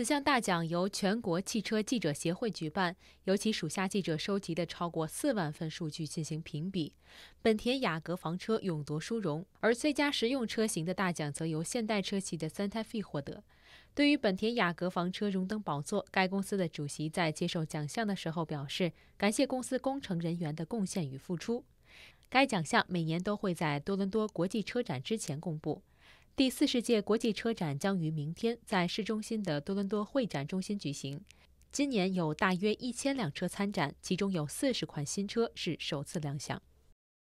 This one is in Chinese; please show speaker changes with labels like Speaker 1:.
Speaker 1: 此项大奖由全国汽车记者协会举办，由其属下记者收集的超过四万份数据进行评比。本田雅阁房车勇夺殊荣，而最佳实用车型的大奖则由现代车企的 Santa Fe 获得。对于本田雅阁房车荣登宝座，该公司的主席在接受奖项的时候表示，感谢公司工程人员的贡献与付出。该奖项每年都会在多伦多国际车展之前公布。第四十届国际车展将于明天在市中心的多伦多会展中心举行。今年有大约一千辆车参展，其中有四十款新车是首次亮相。